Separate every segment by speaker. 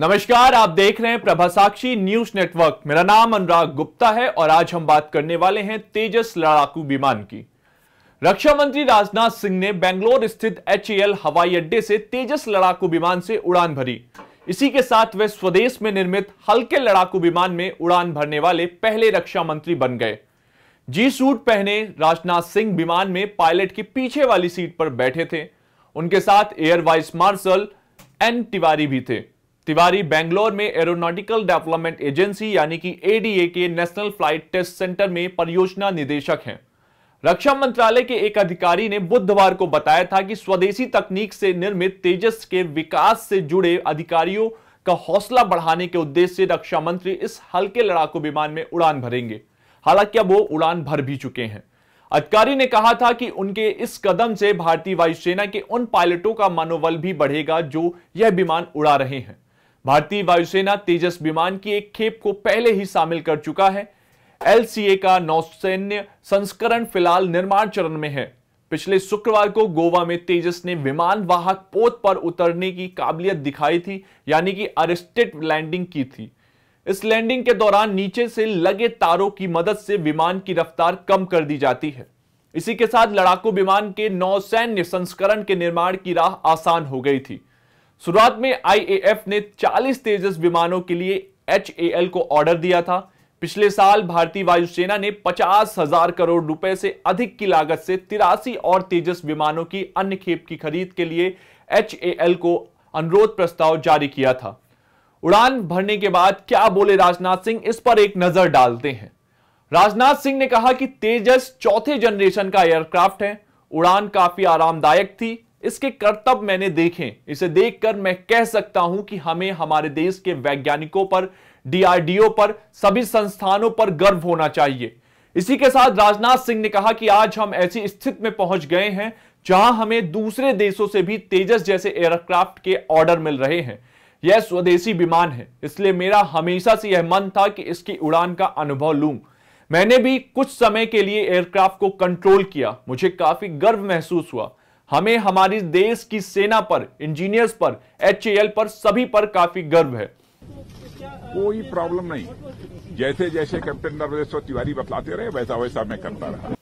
Speaker 1: नमस्कार आप देख रहे हैं प्रभा साक्षी न्यूज नेटवर्क मेरा नाम अनुराग गुप्ता है और आज हम बात करने वाले हैं तेजस लड़ाकू विमान की रक्षा मंत्री राजनाथ सिंह ने बेंगलोर स्थित एच हवाई अड्डे से तेजस लड़ाकू विमान से उड़ान भरी इसी के साथ वे स्वदेश में निर्मित हल्के लड़ाकू विमान में उड़ान भरने वाले पहले रक्षा मंत्री बन गए जी सूट पहने राजनाथ सिंह विमान में पायलट की पीछे वाली सीट पर बैठे थे उनके साथ air vice marshal N Tiwari भी थे तिवारी बेंगलोर में एरोनॉटिकल डेवलपमेंट एजेंसी यानी कि एडीए के नेशनल फ्लाइट टेस्ट सेंटर में परियोजना निदेशक हैं रक्षा मंत्रालय के एक अधिकारी ने बुधवार को बताया था कि स्वदेशी तकनीक से निर्मित तेजस के विकास से जुड़े अधिकारियों का हौसला बढ़ाने के उद्देश्य से रक्षा मंत्री इस हल्के लड़ाकू विमान में उड़ान भरेंगे हालांकि अब वो उड़ान भर भी चुके हैं अधिकारी ने कहा था कि उनके इस कदम से भारतीय वायुसेना के उन पायलटों का मनोबल भी बढ़ेगा जो यह विमान उड़ा रहे हैं भारतीय वायुसेना तेजस विमान की एक खेप को पहले ही शामिल कर चुका है एलसीए का नौसैन्य संस्करण फिलहाल निर्माण चरण में है पिछले शुक्रवार को गोवा में तेजस ने विमान वाहक पोत पर उतरने की काबिलियत दिखाई थी यानी कि अरेस्टेड लैंडिंग की थी इस लैंडिंग के दौरान नीचे से लगे तारों की मदद से विमान की रफ्तार कम कर दी जाती है इसी के साथ लड़ाकू विमान के नौसैन्य संस्करण के निर्माण की राह आसान हो गई थी शुरुआत में आईएएफ ने 40 तेजस विमानों के लिए एच को ऑर्डर दिया था पिछले साल भारतीय वायुसेना ने पचास हजार करोड़ रुपए से अधिक की लागत से तिरासी और तेजस विमानों की अन्य खेप की खरीद के लिए एच को अनुरोध प्रस्ताव जारी किया था उड़ान भरने के बाद क्या बोले राजनाथ सिंह इस पर एक नजर डालते हैं राजनाथ सिंह ने कहा कि तेजस चौथे जनरेशन का एयरक्राफ्ट है उड़ान काफी आरामदायक थी इसके कर्तव्य मैंने देखे इसे देखकर मैं कह सकता हूं कि हमें हमारे देश के वैज्ञानिकों पर डीआरडीओ पर सभी संस्थानों पर गर्व होना चाहिए इसी के साथ राजनाथ सिंह ने कहा कि आज हम ऐसी स्थिति में पहुंच गए हैं जहां हमें दूसरे देशों से भी तेजस जैसे एयरक्राफ्ट के ऑर्डर मिल रहे हैं यह स्वदेशी विमान है इसलिए मेरा हमेशा से यह मन था कि इसकी उड़ान का अनुभव लू मैंने भी कुछ समय के लिए एयरक्राफ्ट को कंट्रोल किया मुझे काफी गर्व महसूस हुआ हमें हमारी देश की सेना पर इंजीनियर्स पर एच पर सभी पर काफी गर्व है कोई प्रॉब्लम नहीं जैसे जैसे कैप्टन नर्मदेश्वर तिवारी बतलाते रहे वैसा वैसा मैं करता रहा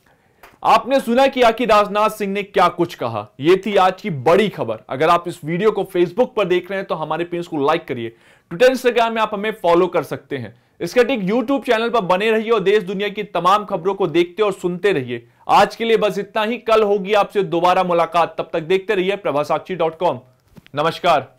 Speaker 1: आपने सुना कि आखिर राजनाथ सिंह ने क्या कुछ कहा यह थी आज की बड़ी खबर अगर आप इस वीडियो को फेसबुक पर देख रहे हैं तो हमारे पेज को लाइक करिए ट्विटर इंस्टाग्राम में आप हमें फॉलो कर सकते हैं इसके ठीक यूट्यूब चैनल पर बने रहिए और देश दुनिया की तमाम खबरों को देखते और सुनते रहिए आज के लिए बस इतना ही कल होगी आपसे दोबारा मुलाकात तब तक देखते रहिए प्रभासाक्षी डॉट कॉम नमस्कार